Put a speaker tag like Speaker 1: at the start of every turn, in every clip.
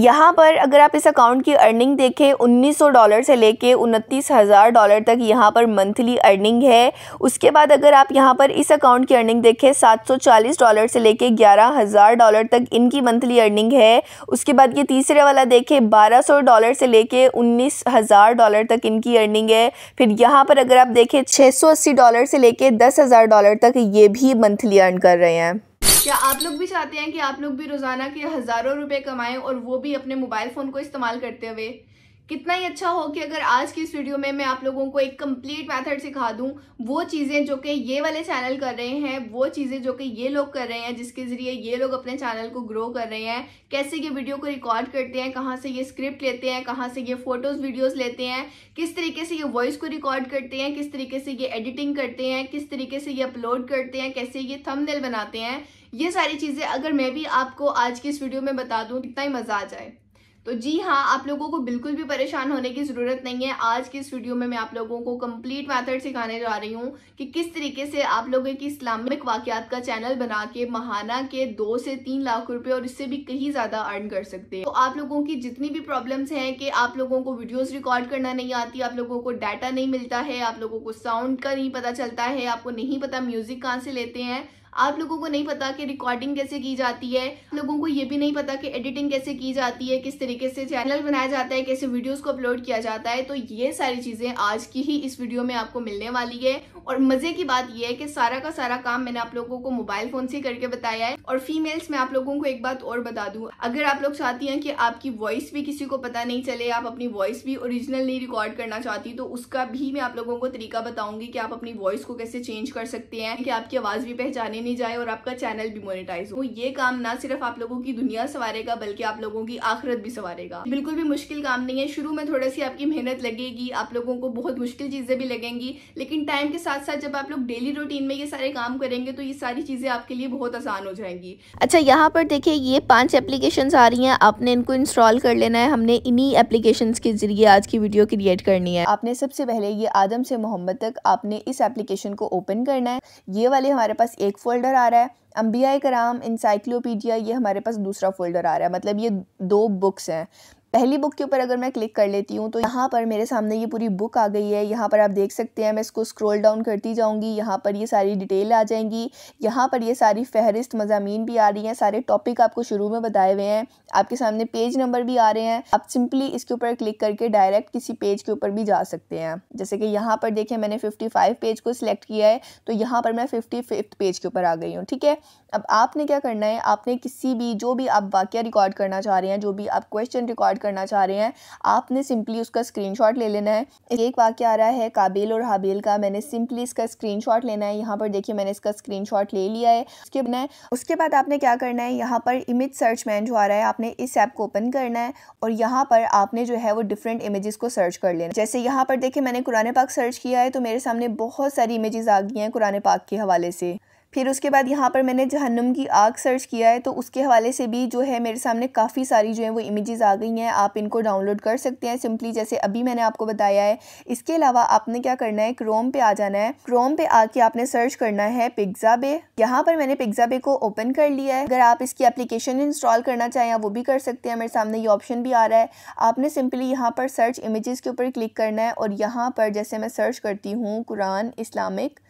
Speaker 1: यहाँ पर अगर आप इस अकाउंट की अर्निंग देखें 1900 डॉलर से लेके उनतीस हज़ार डॉलर तक यहाँ पर मंथली अर्निंग है उसके बाद अगर आप यहाँ पर इस अकाउंट की अर्निंग देखें 740 डॉलर से लेके ग्यारह हज़ार डॉलर तक इनकी मंथली अर्निंग है उसके बाद ये तीसरे वाला देखें 1200 डॉलर से लेके उन्नीस हज़ार डॉलर तक इनकी अर्निंग है फिर यहाँ पर अगर आप देखें छः डॉलर से ले दस हज़ार डॉलर तक ये भी मंथली अर्न कर रहे हैं क्या आप लोग भी चाहते हैं कि आप लोग भी रोज़ाना के हज़ारों रुपए कमाएं और वो भी अपने मोबाइल फ़ोन को इस्तेमाल करते हुए कितना ही अच्छा हो कि अगर आज की इस वीडियो में मैं आप लोगों को एक कंप्लीट मेथड सिखा दूं वो चीज़ें जो कि ये वाले चैनल कर रहे हैं वो चीज़ें जो कि ये लोग कर रहे हैं जिसके ज़रिए ये लोग अपने चैनल को ग्रो कर रहे हैं कैसे ये वीडियो को रिकॉर्ड करते हैं कहाँ से ये स्क्रिप्ट लेते हैं कहाँ से ये फ़ोटोज़ वीडियोज़ लेते हैं किस तरीके से ये वॉइस को रिकॉर्ड करते हैं किस तरीके से ये एडिटिंग करते हैं किस तरीके से ये अपलोड करते हैं कैसे ये थम बनाते हैं ये सारी चीज़ें अगर मैं भी आपको आज की इस वीडियो में बता दूँ तो कितना ही मज़ा आ जाए तो जी हाँ आप लोगों को बिल्कुल भी परेशान होने की ज़रूरत नहीं है आज की इस वीडियो में मैं आप लोगों को कंप्लीट मेथड सिखाने जा रही हूँ कि किस तरीके से आप लोग एक इस्लामिक वाकयात का चैनल बना के महाना के दो से तीन लाख रुपए और इससे भी कहीं ज़्यादा अर्न कर सकते हैं तो आप लोगों की जितनी भी प्रॉब्लम्स हैं कि आप लोगों को वीडियोज़ रिकॉर्ड करना नहीं आती आप लोगों को डाटा नहीं मिलता है आप लोगों को साउंड का नहीं पता चलता है आपको नहीं पता म्यूज़िक कहाँ से लेते हैं आप लोगों को नहीं पता कि रिकॉर्डिंग कैसे की जाती है लोगों को ये भी नहीं पता कि एडिटिंग कैसे की जाती है किस तरीके से चैनल बनाया जाता है कैसे वीडियोस को अपलोड किया जाता है तो ये सारी चीज़ें आज की ही इस वीडियो में आपको मिलने वाली है और मज़े की बात यह है कि सारा का सारा काम मैंने आप लोगों को मोबाइल फ़ोन से करके बताया है और फीमेल्स में आप लोगों को एक बात और बता दू अगर आप लोग चाहती है कि आपकी वॉइस भी किसी को पता नहीं चले आप अपनी वॉइस भी ओरिजिनल नहीं रिकॉर्ड करना चाहती तो उसका भी मैं आप लोगों को तरीका बताऊंगी कि आप अपनी वॉइस को कैसे चेंज कर सकते हैं कि आपकी आवाज़ भी पहचाने चले नहीं जाए और आपका चैनल भी मोनिटाइज हो तो ये काम ना सिर्फ आप लोगों की दुनिया संवारेगा बल्कि आप लोगों की आखिरत भी संवारेगा बिल्कुल भी मुश्किल काम नहीं है शुरू में थोड़ी सी आपकी मेहनत लगेगी आप लोगों को बहुत मुश्किल चीजें भी लगेंगी लेकिन टाइम के साथ साथ जब आप लोग डेली रूटीन में ये सारे काम करेंगे तो ये सारी चीजें आपके लिए बहुत आसान हो जाएंगी अच्छा यहाँ पर देखिये ये पांच एप्लीकेशन आ रही है आपने इनको इंस्टॉल कर लेना है हमने इन्हीं एप्लीकेशन के जरिए आज की वीडियो क्रिएट करनी है आपने सबसे पहले ये आदम से मोहम्मद तक आपने इस एप्लीकेशन को ओपन करना है ये वाले हमारे पास एक फ़ोल्डर आ रहा है अम्बिया कराम इंसाइक्लोपीडिया ये हमारे पास दूसरा फ़ोल्डर आ रहा है मतलब ये दो बुक्स हैं पहली बुक के ऊपर अगर मैं क्लिक कर लेती हूँ तो यहाँ पर मेरे सामने ये पूरी बुक आ गई है यहाँ पर आप देख सकते हैं मैं इसको स्क्रॉल डाउन करती जाऊँगी यहाँ पर ये सारी डिटेल आ जाएंगी यहाँ पर ये सारी फहरिस्त मजामी भी आ रही हैं सारे टॉपिक आपको शुरू में बताए हुए हैं आपके सामने पेज नंबर भी आ रहे हैं आप सिंपली इसके ऊपर क्लिक करके डायरेक्ट किसी पेज के ऊपर भी जा सकते हैं जैसे कि यहाँ पर देखें मैंने फिफ्टी पेज को सिलेक्ट किया है तो यहाँ पर मैं फिफ्टी पेज के ऊपर आ गई हूँ ठीक है अब आपने क्या करना है आपने किसी भी जो भी आप वाक्य रिकॉर्ड करना चाह रहे हैं जो भी आप क्वेश्चन रिकॉर्ड करना चाह रहे हैं आपने सिंपली उसका स्क्रीन ले लेना है एक वाक्य आ रहा है काबिल और हाबिल का मैंने सिंपली इसका स्क्रीन लेना है यहाँ पर देखिए मैंने इसका स्क्रीन ले लिया है उसके बनाए उसके बाद आपने क्या करना है यहाँ पर इमेज सर्च मैन जो आ रहा है आपने इस ऐप को ओपन करना है और यहाँ पर आपने जो है वो डिफरेंट इमेजेस को सर्च कर लेना जैसे यहाँ पर देखिए मैंने कुरान पाक सर्च किया है तो मेरे सामने बहुत सारी इमेजेस आ गई हैं कुरान पाक के हवाले से फिर उसके बाद यहाँ पर मैंने जहन्नुम की आग सर्च किया है तो उसके हवाले से भी जो है मेरे सामने काफ़ी सारी जो है वो इमेजेस आ गई हैं आप इनको डाउनलोड कर सकते हैं सिंपली जैसे अभी मैंने आपको बताया है इसके अलावा आपने क्या करना है क्रोम पे आ जाना है क्रोम पे आके आपने सर्च करना है पिज्ज़ा बे यहाँ पर मैंने पिज्ज़ा बे को ओपन कर लिया है अगर आप इसकी एप्लीकेशन इंस्टॉल करना चाहें वो भी कर सकते हैं मेरे सामने ये ऑप्शन भी आ रहा है आपने सिंपली यहाँ पर सर्च इमेज के ऊपर क्लिक करना है और यहाँ पर जैसे मैं सर्च करती हूँ कुरान इस्लामिक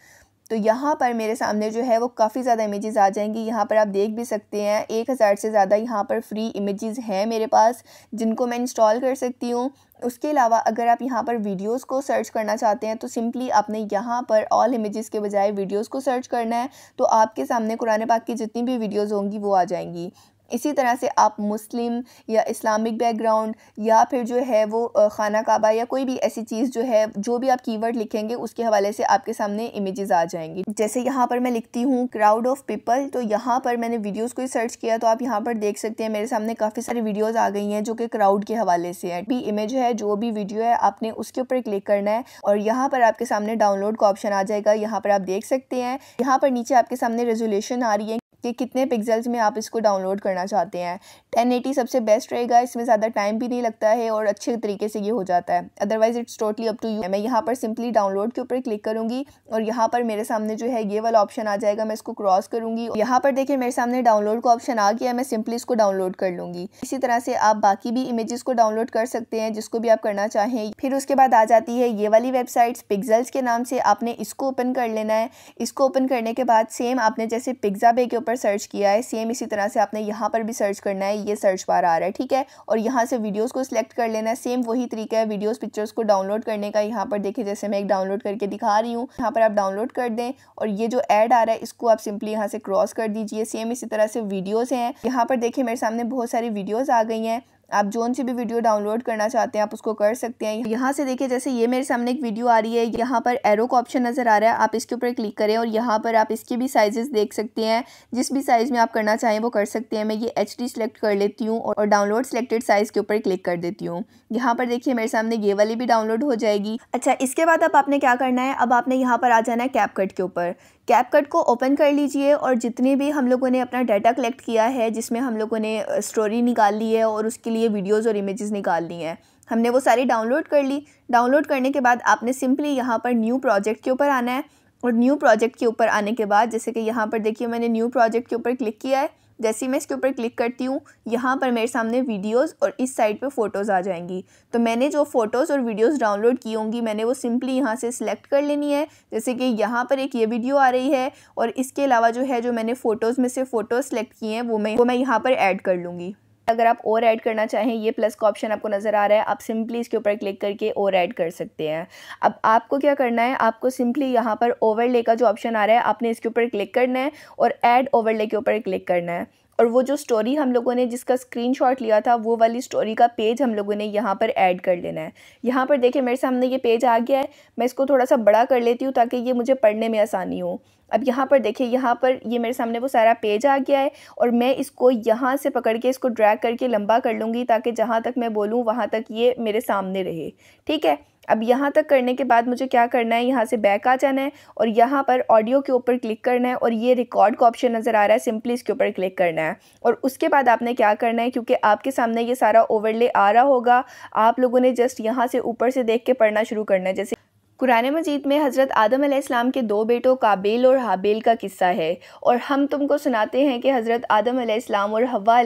Speaker 1: तो यहाँ पर मेरे सामने जो है वो काफ़ी ज़्यादा इमेजेस आ जाएंगी यहाँ पर आप देख भी सकते हैं एक हज़ार से ज़्यादा यहाँ पर फ्री इमेजेस हैं मेरे पास जिनको मैं इंस्टॉल कर सकती हूँ उसके अलावा अगर आप यहाँ पर वीडियोस को सर्च करना चाहते हैं तो सिंपली आपने यहाँ पर ऑल इमेजेस के बजाय वीडियोस को सर्च करना है तो आपके सामने कुरान पाक की जितनी भी वीडियोस होंगी वो आ जाएंगी इसी तरह से आप मुस्लिम या इस्लामिक बैकग्राउंड या फिर जो है वो खाना काबा या कोई भी ऐसी चीज़ जो है जो भी आप कीवर्ड लिखेंगे उसके हवाले से आपके सामने इमेजेस आ जाएंगी जैसे यहाँ पर मैं लिखती हूँ क्राउड ऑफ पीपल तो यहाँ पर मैंने वीडियोस को ही सर्च किया तो आप यहाँ पर देख सकते हैं मेरे सामने काफ़ी सारी वीडियोज़ आ गई हैं जो कि क्राउड के हवाले से है भी इमेज है जो भी वीडियो है आपने उसके ऊपर क्लिक करना है और यहाँ पर आपके सामने डाउनलोड का ऑप्शन आ जाएगा यहाँ पर आप देख सकते हैं यहाँ पर नीचे आपके सामने रेजोल्यूशन आ रही है कि कितने पिक्सल्स में आप इसको डाउनलोड करना चाहते हैं 1080 सबसे बेस्ट रहेगा इसमें ज़्यादा टाइम भी नहीं लगता है और अच्छे तरीके से ये हो जाता है otherwise it's totally up to you मैं यहाँ पर सिंपली डाउनलोड के ऊपर क्लिक करूँगी और यहाँ पर मेरे सामने जो है ये वाला ऑप्शन आ जाएगा मैं इसको क्रॉस करूँगी यहाँ पर देखिए मेरे सामने डाउनलोड का ऑप्शन आ गया मैं सिंपली इसको डाउनलोड कर लूँगी इसी तरह से आप बाकी भी इमेजेस को डाउनलोड कर सकते हैं जिसको भी आप करना चाहें फिर उसके बाद आ जाती है ये वाली वेबसाइट्स पिक्जल्स के नाम से आपने इसको ओपन कर लेना है इसको ओपन करने के बाद सेम आपने जैसे पिज्ज़ा बे के ऊपर पर सर्च किया है सेम इसी तरह से आपने यहाँ पर भी सर्च करना है ये सर्च बार आ रहा है ठीक है और यहाँ से वीडियोज़ को सिलेक्ट कर लेना है सेम वही तरीका है वीडियोज़ पिक्चर्स को डाउनलोड करने का यहाँ पर देखिए जैसे मैं एक डाउनलोड करके दिखा रही हूँ यहाँ पर आप डाउनलोड कर दें और ये जो एड आ रहा है इसको आप सिंपली यहाँ से क्रॉस कर दीजिए सेम इसी तरह से वीडियोज़ हैं यहाँ पर देखिए मेरे सामने बहुत सारी वीडियोज़ आ गई हैं आप जोन से भी वीडियो डाउनलोड करना चाहते हैं आप उसको कर सकते हैं यहाँ से देखिए जैसे ये मेरे सामने एक वीडियो आ रही है यहाँ पर एरो का ऑप्शन नज़र आ रहा है आप इसके ऊपर क्लिक करें और यहाँ पर आप इसके भी साइजेस देख सकते हैं जिस भी साइज़ में आप करना चाहें वो कर सकते हैं मैं ये एच डी सिलेक्ट कर लेती हूँ और डाउनलोड सेलेक्टेड साइज़ के ऊपर क्लिक कर देती हूँ यहाँ पर देखिए मेरे सामने ये वाली भी डाउनलोड हो जाएगी अच्छा इसके बाद अब आपने क्या करना है अब आपने यहाँ पर आ जाना है कैप कट के ऊपर कैपकट को ओपन कर लीजिए और जितने भी हम लोगों ने अपना डाटा कलेक्ट किया है जिसमें हम लोगों ने स्टोरी निकाल ली है और उसके लिए वीडियोज़ और इमेज़ निकाल ली हैं हमने वो सारी डाउनलोड कर ली डाउनलोड करने के बाद आपने सिंपली यहाँ पर न्यू प्रोजेक्ट के ऊपर आना है और न्यू प्रोजेक्ट के ऊपर आने के बाद जैसे कि यहाँ पर देखिए मैंने न्यू प्रोजेक्ट के ऊपर क्लिक किया है जैसे ही मैं इसके ऊपर क्लिक करती हूँ यहाँ पर मेरे सामने वीडियोस और इस साइड पे फ़ोटोज़ आ जाएंगी तो मैंने जो फ़ोटोज़ और वीडियोस डाउनलोड की होंगी मैंने वो सिंपली यहाँ से सिलेक्ट कर लेनी है जैसे कि यहाँ पर एक ये वीडियो आ रही है और इसके अलावा जो है जो मैंने फ़ोटोज़ में से फ़ोटोज़ सेलेक्ट किए हैं वो मैं वो मैं यहाँ पर ऐड कर लूँगी अगर आप और ऐड करना चाहें ये प्लस का ऑप्शन आपको नज़र आ रहा है आप सिंपली इसके ऊपर क्लिक करके और ऐड कर सकते हैं अब आपको क्या करना है आपको सिंपली यहाँ पर ओवरले का जो ऑप्शन आ रहा है आपने इसके ऊपर क्लिक करना है और ऐड ओवरले के ऊपर क्लिक करना है और वो जो स्टोरी हम लोगों ने जिसका स्क्रीनशॉट लिया था वो वाली स्टोरी का पेज हम लोगों ने यहाँ पर ऐड कर लेना है यहाँ पर देखिए मेरे सामने ये पेज आ गया है मैं इसको थोड़ा सा बड़ा कर लेती हूँ ताकि ये मुझे पढ़ने में आसानी हो अब यहाँ पर देखिए यहाँ पर ये मेरे सामने वो सारा पेज आ गया है और मैं इसको यहाँ से पकड़ के इसको ड्रैग करके लंबा कर लूँगी ताकि जहाँ तक मैं बोलूँ वहाँ तक ये मेरे सामने रहे ठीक है अब यहाँ तक करने के बाद मुझे क्या करना है यहाँ से बैक आ जाना है और यहाँ पर ऑडियो के ऊपर क्लिक करना है और ये रिकॉर्ड का ऑप्शन नज़र आ रहा है सिंपली इसके ऊपर क्लिक करना है और उसके बाद आपने क्या करना है क्योंकि आपके सामने ये सारा ओवरले आ रहा होगा आप लोगों ने जस्ट यहाँ से ऊपर से देख के पढ़ना शुरू करना है जैसे कुरान मजीद में हज़रत आदम आसमाम के दो बेटों काबिल और हाबेल का किस्सा है और हम तुमको सुनाते हैं कि हज़रत आदम आसमाम और हवा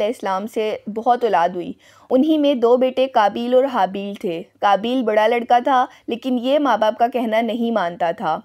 Speaker 1: से बहुत औलाद हुई उन्हीं में दो बेटे काबिल और हाबिल थे काबिल बड़ा लड़का था लेकिन ये माँ बाप का कहना नहीं मानता था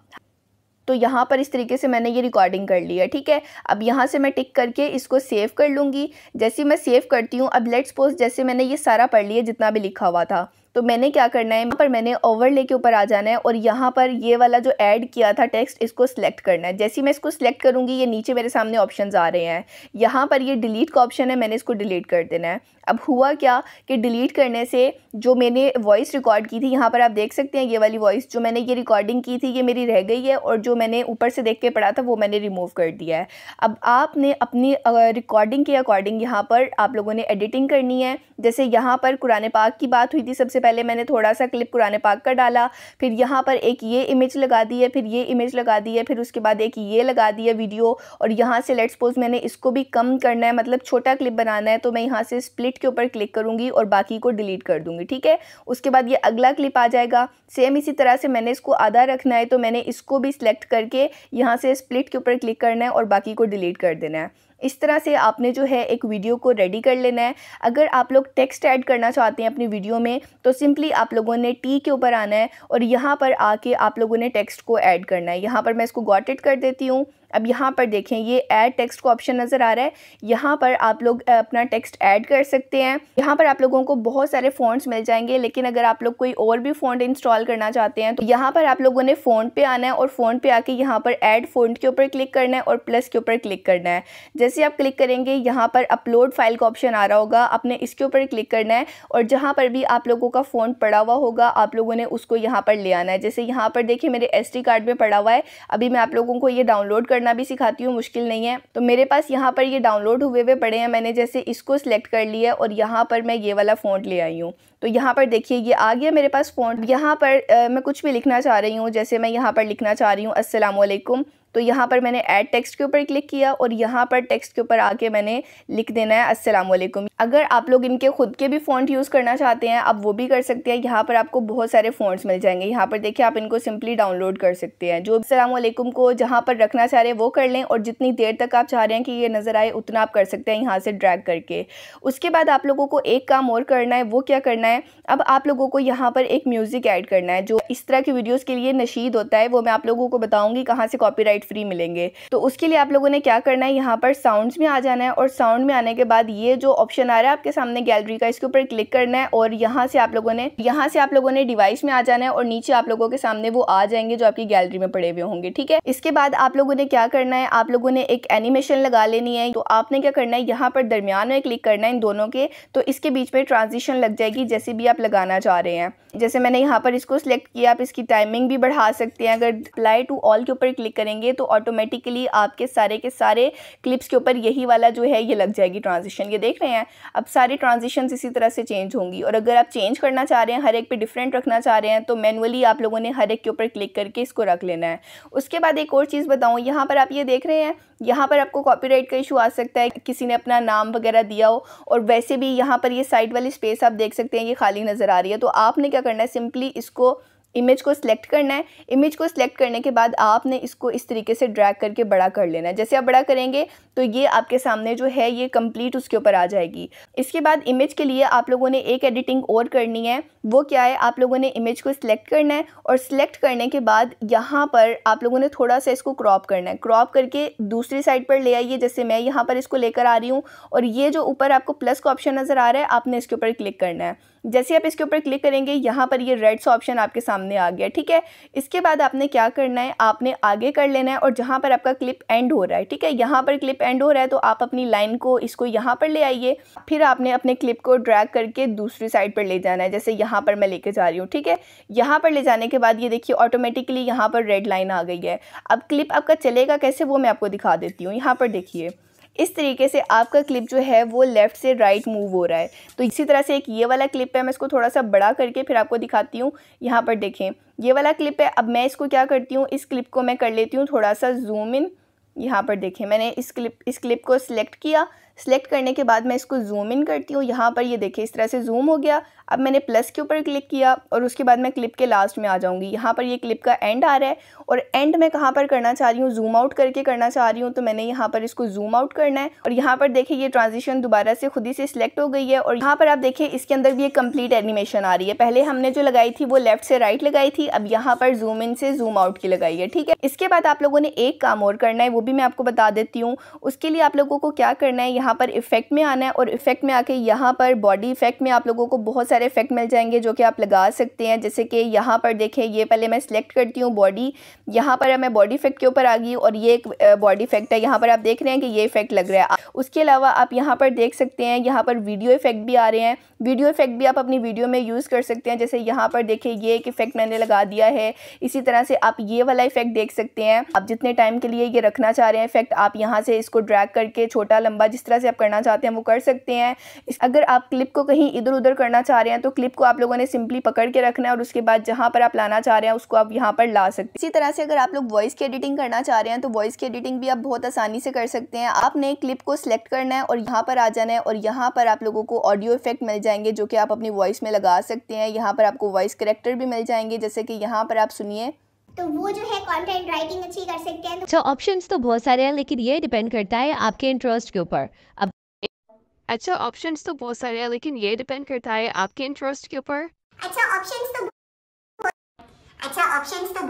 Speaker 1: तो यहाँ पर इस तरीके से मैंने ये रिकॉर्डिंग कर ली है ठीक है अब यहाँ से मैं टिक करके इसको सेव कर लूँगी जैसे मैं सेव करती हूँ अब लेट्स पोस्ट जैसे मैंने ये सारा पढ़ लिया जितना भी लिखा हुआ था तो मैंने क्या करना है यहाँ पर मैंने ओवरले के ऊपर आ जाना है और यहाँ पर ये वाला जो ऐड किया था टेक्स्ट इसको सिलेक्ट करना है जैसे मैं इसको सिलेक्ट करूँगी ये नीचे मेरे सामने ऑप्शन आ रहे हैं यहाँ पर ये डिलीट का ऑप्शन है मैंने इसको डिलीट कर देना है अब हुआ क्या कि डिलीट करने से जो मैंने वॉइस रिकॉर्ड की थी यहाँ पर आप देख सकते हैं ये वाली वॉइस जो मैंने ये रिकॉर्डिंग की थी ये मेरी रह गई है और जो मैंने ऊपर से देख के पढ़ा था वो मैंने रिमूव कर दिया है अब आपने अपनी रिकॉर्डिंग के अकॉर्डिंग यहाँ पर आप लोगों ने एडिटिंग करनी है जैसे यहाँ पर कुरान पाक की बात हुई थी सबसे पहले मैंने थोड़ा सा क्लिप कुरान पाक का डाला फिर यहाँ पर एक ये इमेज लगा दी है फिर ये इमेज लगा दी है फिर उसके बाद एक ये लगा दी है वीडियो और यहाँ से लेट्स सपोज मैंने इसको भी कम करना है मतलब छोटा क्लिप बनाना है तो मैं यहाँ से स्प्लिट के ऊपर क्लिक करूँगी और बाकी को डिलीट कर दूँगी ठीक है उसके बाद ये अगला क्लिप आ जाएगा सेम इसी तरह से मैंने इसको आधा रखना है तो मैंने इसको भी सिलेक्ट करके यहाँ से स्प्लिट के ऊपर क्लिक करना है और बाकी को डिलीट कर देना है इस तरह से आपने जो है एक वीडियो को रेडी कर लेना है अगर आप लोग टेक्स्ट ऐड करना चाहते हैं अपनी वीडियो में तो सिंपली आप लोगों ने टी के ऊपर आना है और यहाँ पर आके आप लोगों ने टेक्स्ट को ऐड करना है यहाँ पर मैं इसको गॉटेड कर देती हूँ अब यहाँ पर देखें ये ऐड टेक्स्ट का ऑप्शन नज़र आ रहा है यहाँ पर आप लोग अपना टेक्स्ट ऐड कर सकते हैं यहाँ पर आप लोगों को बहुत सारे फ़ॉन्ट्स मिल जाएंगे लेकिन अगर आप लोग कोई और भी फ़ॉन्ट इंस्टॉल करना चाहते हैं तो यहाँ पर आप लोगों ने फ़ोन पे आना है और फ़ोन पे आके यहाँ पर ऐड फ़ोन के ऊपर क्लिक करना है और प्लस के ऊपर क्लिक करना है जैसे आप क्लिक करेंगे यहाँ पर अपलोड फाइल का ऑप्शन आ रहा होगा आपने इसके ऊपर क्लिक करना है और जहाँ पर भी आप लोगों का फ़ोन पड़ा हुआ होगा आप लोगों ने उसको यहाँ पर ले आना है जैसे यहाँ पर देखिए मेरे एस कार्ड में पड़ा हुआ है अभी मैं आप लोगों को ये डाउनलोड करना भी सिखाती हूँ मुश्किल नहीं है तो मेरे पास यहाँ पर ये डाउनलोड हुए हुए पड़े हैं मैंने जैसे इसको सिलेक्ट कर लिया और यहाँ पर मैं ये वाला फ़ोन ले आई हूँ तो यहाँ पर देखिए ये आ गया मेरे पास फ़ोन यहाँ पर आ, मैं कुछ भी लिखना चाह रही हूँ जैसे मैं यहाँ पर लिखना चाह रही हूँ असलकुम तो यहाँ पर मैंने ऐड टेक्स्ट के ऊपर क्लिक किया और यहाँ पर टेक्स्ट के ऊपर आके मैंने लिख देना है अस्सलाम वालेकुम अगर आप लोग इनके खुद के भी फ़ॉन्ट यूज़ करना चाहते हैं आप वो भी कर सकते हैं यहाँ पर आपको बहुत सारे फ़ॉन्ट्स मिल जाएंगे यहाँ पर देखिए आप इनको सिंपली डाउनलोड कर सकते हैं जो अस्सलाम वालेकुम को जहाँ पर रखना चाह रहे हैं वो कर लें और जितनी देर तक आप चाह रहे हैं कि ये नज़र आए उतना आप कर सकते हैं यहाँ से ड्रैग करके उसके बाद आप लोगों को एक काम और करना है वो क्या करना है अब आप लोगों को यहाँ पर एक म्यूज़िक ऐड करना है जो इस तरह की वीडियोज़ के लिए नशीद होता है वो मैं आप लोगों को बताऊँगी कहाँ से कॉपी कॉपीराइट फ्री मिलेंगे तो उसके लिए आप लोगों ने क्या करना है यहाँ पर साउंड्स में आ जाना है और साउंड में आने के बाद ये जो ऑप्शन आ रहा है आपके सामने गैलरी का इसके ऊपर क्लिक करना है और यहाँ से आप लोगों ने यहाँ से आप लोगों ने डिवाइस में आ जाना है और नीचे आप लोगों के सामने वो आ जाएंगे जो आपकी गैलरी में पड़े हुए होंगे ठीक है इसके बाद आप लोगों ने क्या करना है आप लोगों ने एक एनिमेशन लगा लेनी है तो आपने क्या करना है यहाँ पर दरमियान में क्लिक करना है इन दोनों के तो इसके बीच में ट्रांजिशन लग जाएगी जैसे भी आप लगाना चाह रहे हैं जैसे मैंने यहाँ पर इसको सिलेक्ट किया आप इसकी टाइमिंग भी बढ़ा सकते हैं अगर अप्लाई टू ऑल के ऊपर क्लिक करेंगे करेंगे तो ऑटोमेटिकली आपके सारे के सारे क्लिप्स के ऊपर यही वाला जो है ये लग जाएगी ट्रांजिशन ये देख रहे हैं अब सारे ट्रांजिशन इसी तरह से चेंज होंगी और अगर आप चेंज करना चाह रहे हैं हर एक पे डिफरेंट रखना चाह रहे हैं तो मैनुअली आप लोगों ने हर एक के ऊपर क्लिक करके इसको रख लेना है उसके बाद एक और चीज़ बताऊँ यहाँ पर आप ये देख रहे हैं यहाँ पर आपको कॉपी का इशू आ सकता है किसी ने अपना नाम वगैरह दिया हो और वैसे भी यहाँ पर ये साइड वाली स्पेस आप देख सकते हैं ये खाली नज़र आ रही है तो आपने क्या करना है सिंपली इसको इमेज को सिलेक्ट करना है इमेज को सिलेक्ट करने के बाद आपने इसको इस तरीके से ड्रैग करके बड़ा कर लेना है जैसे आप बड़ा करेंगे तो ये आपके सामने जो है ये कंप्लीट उसके ऊपर आ जाएगी इसके बाद इमेज के लिए आप लोगों ने एक एडिटिंग और करनी है वो क्या है आप लोगों ने इमेज को सिलेक्ट करना है और सिलेक्ट करने के बाद यहाँ पर आप लोगों ने थोड़ा सा इसको क्रॉप करना है क्रॉप करके दूसरी साइड पर ले आइए जैसे मैं यहाँ पर इसको लेकर आ रही हूँ और ये जो ऊपर आपको प्लस का ऑप्शन नज़र आ रहा है आपने इसके ऊपर क्लिक करना है जैसे आप इसके ऊपर क्लिक करेंगे यहाँ पर ये रेड सा ऑप्शन आपके सामने आ गया ठीक है इसके बाद आपने क्या करना है आपने आगे कर लेना है और जहाँ पर आपका क्लिप एंड हो रहा है ठीक है यहाँ पर क्लिप एंड हो रहा है तो आप अपनी लाइन को इसको यहाँ पर ले आइए फिर आपने अपने क्लिप को ड्रैग करके दूसरी साइड पर ले जाना है जैसे यहाँ पर मैं लेके जा रही हूँ ठीक है यहाँ पर ले जाने के बाद ये देखिए ऑटोमेटिकली यहाँ पर रेड लाइन आ गई है अब क्लिप आपका चलेगा कैसे वो मैं आपको दिखा देती हूँ यहाँ पर देखिए इस तरीके से आपका क्लिप जो है वो लेफ़्ट से राइट मूव हो रहा है तो इसी तरह से एक ये वाला क्लिप है मैं इसको थोड़ा सा बड़ा करके फिर आपको दिखाती हूँ यहाँ पर देखें ये वाला क्लिप है अब मैं इसको क्या करती हूँ इस क्लिप को मैं कर लेती हूँ थोड़ा सा जूम इन यहाँ पर देखें मैंने इस क्लिप इस क्लिप को सिलेक्ट किया सेलेक्ट करने के बाद मैं इसको जूम इन करती हूँ यहाँ पर ये देखिए इस तरह से जूम हो गया अब मैंने प्लस के ऊपर क्लिक किया और उसके बाद मैं क्लिप के लास्ट में आ जाऊँगी यहाँ पर ये क्लिप का एंड आ रहा है और एंड मैं कहाँ पर करना चाह रही हूँ जूम आउट करके करना चाह रही हूँ तो मैंने यहाँ पर इसको जूम आउट करना है और यहाँ पर देखिए ये ट्रांजिशन दोबारा से खुद ही से सिलेक्ट हो गई है और यहाँ पर आप देखिए इसके अंदर भी एक कम्प्लीट एनिमेशन आ रही है पहले हमने जो लगाई थी वो लेफ्ट से राइट लगाई थी अब यहाँ पर जूम इन से जूम आउट की लगाई है ठीक है इसके बाद आप लोगों ने एक काम और करना है वो भी मैं आपको बता देती हूँ उसके लिए आप लोगों को क्या करना है यहाँ यहाँ पर इफ़ेक्ट में आना है और इफ़ेक्ट में आके यहाँ पर बॉडी इफ़ेक्ट में आप लोगों को बहुत सारे इफ़ेक्ट मिल जाएंगे जो कि आप लगा सकते हैं जैसे कि यहाँ पर देखें ये पहले मैं सिलेक्ट करती हूँ बॉडी यहाँ पर मैं बॉडी इफ़ेक्ट के ऊपर आ गई और ये एक बॉडी इफ़ेक्ट है यहाँ पर आप देख रहे हैं कि ये इफ़ेक्ट लग रहा है उसके अलावा आप यहाँ पर देख सकते हैं यहाँ पर वीडियो इफ़ेक्ट भी आ रहे हैं वीडियो इफ़ेक्ट भी आप अपनी वीडियो में यूज़ कर सकते हैं जैसे यहाँ पर देखें ये एक इफ़ेक्ट मैंने लगा दिया है इसी तरह से आप ये वाला इफ़ेक्ट देख सकते हैं आप जितने टाइम के लिए ये रखना चाह रहे हैं इफ़ेक्ट आप यहाँ से इसको ड्रैग करके छोटा लंबा जिस तरह से आप करना चाहते हैं वो कर सकते हैं अगर आप क्लिप को कहीं इधर उधर करना चाह रहे हैं तो क्लिप को आप लोगों ने सिंपली पकड़ के रखना है और उसके बाद जहाँ पर आप लाना चाह रहे हैं उसको आप यहाँ पर ला सकते हैं इसी तरह से अगर आप लोग वॉइस की एडिटिंग करना चाह रहे हैं तो वॉइस की एडिटिंग भी आप बहुत आसानी से कर सकते हैं आपने क्लिप को सिलेक्ट करना है और यहाँ पर आ जाना है और यहाँ पर आप लोगों को ऑडियो इफेक्ट मिल जाएंगे जो कि आप अपनी वॉइस में लगा सकते हैं यहाँ पर आपको वॉइस करेक्टर भी मिल जाएंगे जैसे कि यहाँ पर आप सुनिए तो वो जो है कंटेंट राइटिंग अच्छी कर सकते हैं तो ऑप्शंस तो बहुत सारे हैं लेकिन ये डिपेंड करता है आपके इंटरेस्ट के ऊपर अब अच्छा ऑप्शंस तो बहुत सारे हैं लेकिन ये डिपेंड करता है आपके इंटरेस्ट के ऊपर अच्छा ऑप्शंस तो अच्छा ऑप्शंस तो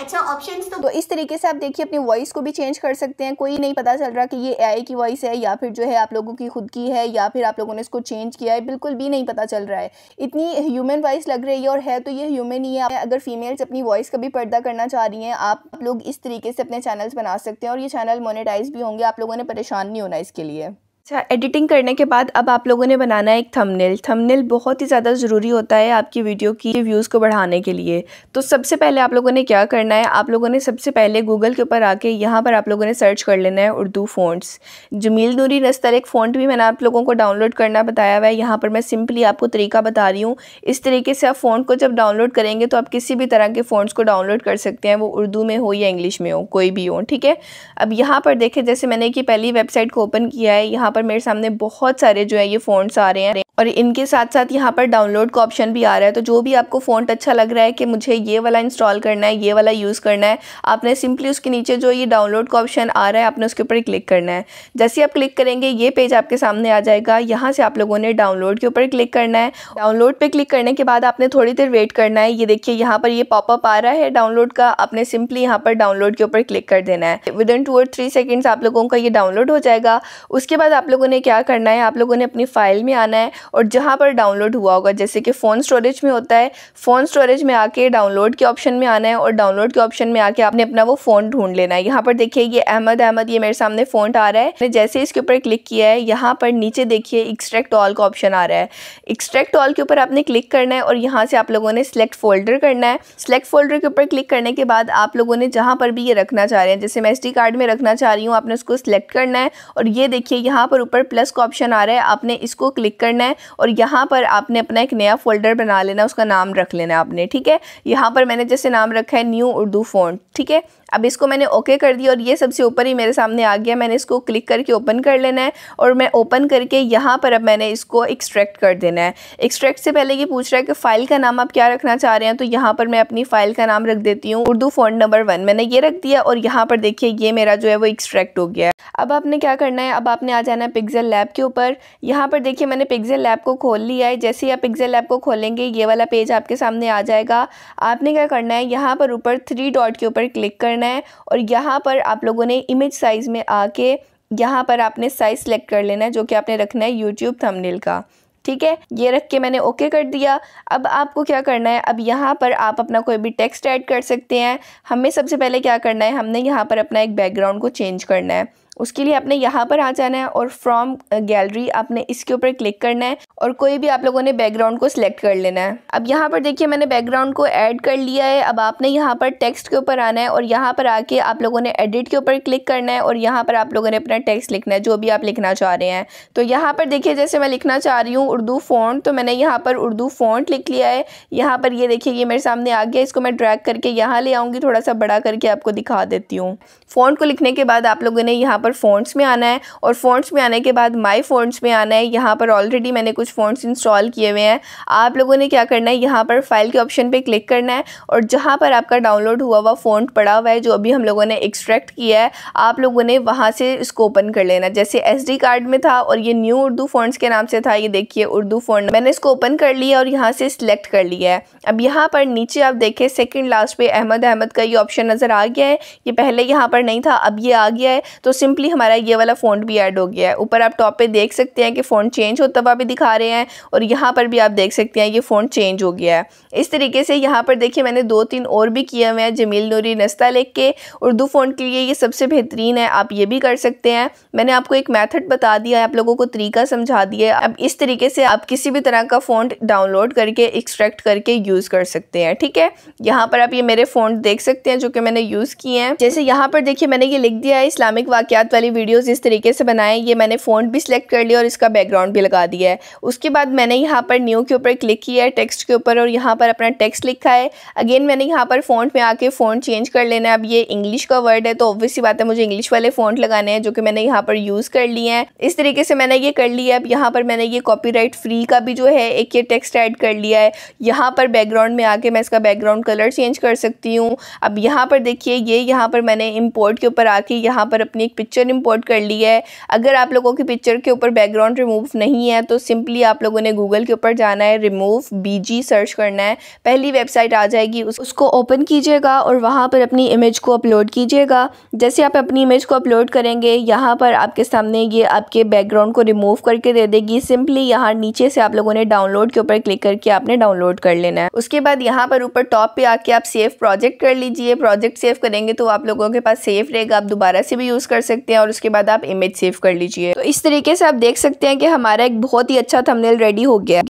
Speaker 1: अच्छा ऑप्शंस तो, तो इस तरीके से आप देखिए अपनी वॉइस को भी चेंज कर सकते हैं कोई नहीं पता चल रहा कि ये एआई की वॉइस है या फिर जो है आप लोगों की खुद की है या फिर आप लोगों ने इसको चेंज किया है बिल्कुल भी नहीं पता चल रहा है इतनी ह्यूमन वॉइस लग रही है और है तो ये ह्यूमन ही है अगर फीमेल्स अपनी वॉइस का भी पर्दा करना चाह रही हैं आप लोग इस तरीके से अपने चैनल्स बना सकते हैं और ये चैनल मोनिटाइज भी होंगे आप लोगों ने परेशान नहीं होना इसके लिए अच्छा एडिटिंग करने के बाद अब आप लोगों ने बनाना है एक थंबनेल थंबनेल बहुत ही ज़्यादा ज़रूरी होता है आपकी वीडियो की व्यूज़ को बढ़ाने के लिए तो सबसे पहले आप लोगों ने क्या करना है आप लोगों ने सबसे पहले गूगल के ऊपर आके यहाँ पर आप लोगों ने सर्च कर लेना है उर्दू फ़ॉन्ट्स जमील नूरी नस्तर एक फ़ोन भी मैंने आप लोगों को डाउनलोड करना बताया हुआ है यहाँ पर मैं सिंपली आपको तरीका बता रही हूँ इस तरीके से आप फ़ोन को जब डाउनलोड करेंगे तो आप किसी भी तरह के फ़ोनस को डाउनलोड कर सकते हैं वो उर्दू में हो या इंग्लिश में हो कोई भी हो ठीक है अब यहाँ पर देखें जैसे मैंने कि पहली वेबसाइट को ओपन किया है यहाँ पर पर मेरे सामने बहुत सारे जो है ये फ़ोन्स आ रहे हैं और इनके साथ साथ यहाँ पर डाउनलोड का ऑप्शन भी आ रहा है तो जो भी आपको फ़ॉन्ट अच्छा लग रहा है कि मुझे ये वाला इंस्टॉल करना है ये वाला यूज़ करना है आपने सिंपली उसके नीचे जो ये डाउनलोड का ऑप्शन आ रहा है आपने उसके ऊपर क्लिक करना है जैसे आप क्लिक करेंगे ये पेज आपके सामने आ जाएगा यहाँ से आप लोगों ने डाउनलोड के ऊपर क्लिक करना है डाउनलोड पर क्लिक करने के बाद आपने थोड़ी देर वेट करना है ये देखिए यहाँ पर ये पॉपअप आ रहा है डाउनलोड का आपने सिंपली यहाँ पर डाउनलोड के ऊपर क्लिक कर देना है विद इन टू और थ्री सेकेंड्स आप लोगों का ये डाउनलोड हो जाएगा उसके बाद आप लोगों ने क्या करना है आप लोगों ने अपनी फ़ाइल में आना है और जहाँ पर डाउनलोड हुआ होगा जैसे कि फ़ोन स्टोरेज में होता है फ़ोन स्टोरेज में आके डाउनलोड के ऑप्शन में आना है और डाउनलोड के ऑप्शन में आके आपने अपना वो फ़ोन ढूंढ लेना है यहाँ पर देखिए ये अहमद अहमद ये मेरे सामने फ़ोन आ रहा है मैंने जैसे इसके ऊपर क्लिक किया है यहाँ पर नीचे देखिए एक्सट्रैक्ट ऑल का ऑप्शन आ रहा है एक्सट्रैक्ट ऑल के ऊपर आपने क्लिक करना है और यहाँ से आप लोगों ने सिलेक्ट फोल्डर करना है सिलेक्ट फोल्डर के ऊपर क्लिक करने के बाद आप लोगों ने जहाँ पर भी ये रखना चाह रहे हैं जैसे मैं एस कार्ड में रखना चाह रही हूँ आपने उसको सिलेक्ट करना है और ये देखिए यहाँ पर ऊपर प्लस का ऑप्शन आ रहा है आपने इसको क्लिक करना है और यहाँ पर आपने अपना एक नया फोल्डर बना लेना उसका नाम रख लेना आपने ठीक है यहाँ पर मैंने जैसे नाम रखा है न्यू उर्दू फोन ठीक है अब इसको मैंने ओके कर दिया और ये सबसे ऊपर ही मेरे सामने आ गया मैंने इसको क्लिक करके ओपन कर लेना है और मैं ओपन करके यहाँ पर अब मैंने इसको एक्सट्रैक्ट कर देना है एक्सट्रैक्ट से पहले ये पूछ रहा है कि फ़ाइल का नाम आप क्या रखना चाह रहे हैं तो यहाँ पर मैं अपनी फ़ाइल का नाम रख देती हूँ उर्दू फ़ोन नंबर वन मैंने ये रख दिया और यहाँ पर देखिए ये मेरा जो है वो एक्सट्रैक्ट हो गया है अब आपने क्या करना है अब आपने आ जाना है पिक्ज़ल लैब के ऊपर यहाँ पर देखिए मैंने पिक्ज़ल लैब को खोल लिया है जैसे ही आप पिक्ज़ल लैब को खोलेंगे ये वाला पेज आपके सामने आ जाएगा आपने क्या करना है यहाँ पर ऊपर थ्री डॉट के ऊपर क्लिक करना करना है और यहाँ पर आप लोगों ने इमेज साइज़ में आके यहाँ पर आपने साइज़ सेलेक्ट कर लेना है जो कि आपने रखना है यूट्यूब थंबनेल का ठीक है ये रख के मैंने ओके कर दिया अब आपको क्या करना है अब यहाँ पर आप अपना कोई भी टेक्स्ट ऐड कर सकते हैं हमें सबसे पहले क्या करना है हमने यहाँ पर अपना एक बैकग्राउंड को चेंज करना है उसके लिए आपने यहाँ पर आ जाना है और फ्रॉम गैलरी uh, आपने इसके ऊपर क्लिक करना है और कोई भी आप लोगों ने बैकग्राउंड को सिलेक्ट कर लेना है अब यहाँ पर देखिए मैंने बैकग्राउंड को ऐड कर लिया है अब आपने यहाँ पर टेक्स्ट के ऊपर आना है और यहाँ पर आके आप लोगों ने एडिट के ऊपर क्लिक करना है और यहाँ पर आप लोगों ने अपना टेक्स्ट लिखना है जो भी आप लिखना चाह रहे हैं तो यहाँ पर देखिए जैसे मैं लिखना चाह रही हूँ उर्दू फ़ॉन्ट तो मैंने यहाँ पर उर्दू फ़ॉन्ट लिख लिया है यहाँ पर ये देखिए ये मेरे सामने आ गया इसको मैं ड्रैक करके यहाँ ले आऊँगी थोड़ा सा बड़ा करके आपको दिखा देती हूँ फ़ॉन्ट को लिखने के बाद आप लोगों ने यहाँ पर पर फ़ोन्ट्स में आना है और फ़ोन्ट्स में आने के बाद माई फ़ोन्ट्स में आना है यहाँ पर ऑलरेडी मैंने कुछ फ़ोन्ट्स इंस्टॉल किए हुए हैं आप लोगों ने क्या करना है यहाँ पर फाइल के ऑप्शन पर क्लिक करना है और जहाँ पर आपका डाउनलोड हुआ हुआ फोन पड़ा हुआ है जो अभी हम लोगों ने एक्सट्रैक्ट किया है आप लोगों ने वहाँ से इसको ओपन कर लेना जैसे एस कार्ड में था और ये न्यू उर्दू फ़ोन्ट्स के नाम से था ये देखिए उर्दू फ़ोन मैंने इसको ओपन कर लिया और यहाँ से सिलेक्ट कर लिया है अब यहाँ पर नीचे आप देखें सेकंड लास्ट पे अहमद अहमद का ये ऑप्शन नज़र आ गया है ये पहले यहाँ पर नहीं था अब ये आ गया है तो सिंपली सिंपली हमारा ये वाला फोन भी ऐड हो गया है ऊपर आप टॉप पे देख सकते हैं कि फ़ोन चेंज होता हुआ भी दिखा रहे हैं और यहाँ पर भी आप देख सकते हैं ये फोन चेंज हो गया है इस तरीके से यहाँ पर देखिए मैंने दो तीन और भी किए हुए हैं जमील नूरी नस्ता लिख के उर्दू फोन के लिए ये सबसे बेहतरीन है आप ये भी कर सकते हैं मैंने आपको एक मैथड बता दिया है आप लोगों को तरीका समझा दिया है अब इस तरीके से आप किसी भी तरह का फोन डाउनलोड करके एक्सट्रैक्ट करके यूज़ कर सकते हैं ठीक है यहाँ पर आप ये मेरे फोन देख सकते हैं जो कि मैंने यूज़ किए हैं जैसे यहाँ पर देखिए मैंने ये लिख दिया है इस्लामिक वाक़ नफसियात वाली वीडियोस इस तरीके से बनाए ये मैंने फ़ोन भी सिलेक्ट कर लिया और इसका बैकग्राउंड भी लगा दिया है उसके बाद मैंने यहाँ पर न्यू के ऊपर क्लिक किया है टेक्स्ट के ऊपर और यहाँ पर अपना टेक्स्ट लिखा है अगेन मैंने यहाँ पर फ़ोन में आके फ़ोन चेंज कर लेना है अब ये इंग्लिश का वर्ड है तो ऑब्वियसली बात है मुझे इंग्लिश वाले फ़ोन लगाने हैं जो कि मैंने यहाँ पर यूज़ कर लिए हैं इस तरीके से मैंने ये कर लिया अब यहाँ पर मैंने ये कॉपी फ्री का भी जो है एक ये टेक्स्ट ऐड कर लिया है यहाँ पर बैकग्राउंड में आके मैं इसका बैकग्राउंड कलर चेंज कर सकती हूँ अब यहाँ पर देखिए ये यहाँ पर मैंने इम्पोर्ट के ऊपर आके यहाँ पर अपनी एक पिक्चर इंपोर्ट कर ली है अगर आप लोगों की पिक्चर के ऊपर बैकग्राउंड रिमूव नहीं है तो सिंपली आप लोगों ने गूगल के ऊपर जाना है रिमूव बी सर्च करना है पहली वेबसाइट आ जाएगी उस, उसको ओपन कीजिएगा और वहाँ पर अपनी इमेज को अपलोड कीजिएगा जैसे आप अपनी इमेज को अपलोड करेंगे यहाँ पर आपके सामने ये आपके बैकग्राउंड को रिमूव करके दे देगी सिंपली यहाँ नीचे से आप लोगों ने डाउनलोड के ऊपर क्लिक करके आपने डाउनलोड कर लेना है उसके बाद यहाँ पर ऊपर टॉप पे आके आप सेव प्रोजेक्ट कर लीजिए प्रोजेक्ट सेव करेंगे तो आप लोगों के पास सेफ रहेगा आप दोबारा से भी यूज़ कर सकते सकते हैं और उसके बाद आप इमेज सेव कर लीजिए तो इस तरीके से आप देख सकते हैं कि हमारा एक बहुत ही अच्छा थंबनेल रेडी हो गया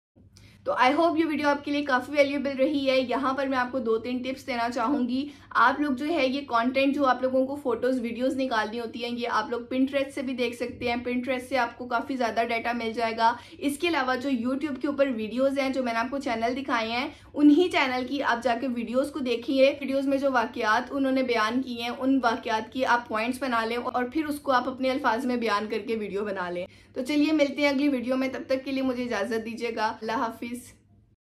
Speaker 1: तो आई होप ये वीडियो आपके लिए काफ़ी वैल्यूएबल रही है यहाँ पर मैं आपको दो तीन टिप्स देना चाहूँगी आप लोग जो है ये कंटेंट जो आप लोगों को फोटोज़ वीडियोस निकालनी होती हैं ये आप लोग पिंटरेस्ट से भी देख सकते हैं पिंटरेस्ट से आपको काफ़ी ज़्यादा डाटा मिल जाएगा इसके अलावा जो यूट्यूब के ऊपर वीडियोज़ हैं जो मैंने आपको चैनल दिखाए हैं उन्हीं चैनल की आप जाके वीडियोज़ को देखिए वीडियोज़ में जो वाक़ात उन्होंने बयान किए हैं उन वाक़ात की आप पॉइंट्स बना लें और फिर उसको आप अपने अल्फाज में बयान करके वीडियो बना लें तो चलिए मिलते हैं अगली वीडियो में तब तक के लिए मुझे इजाज़त दीजिएगा अल्लाह हाफिज़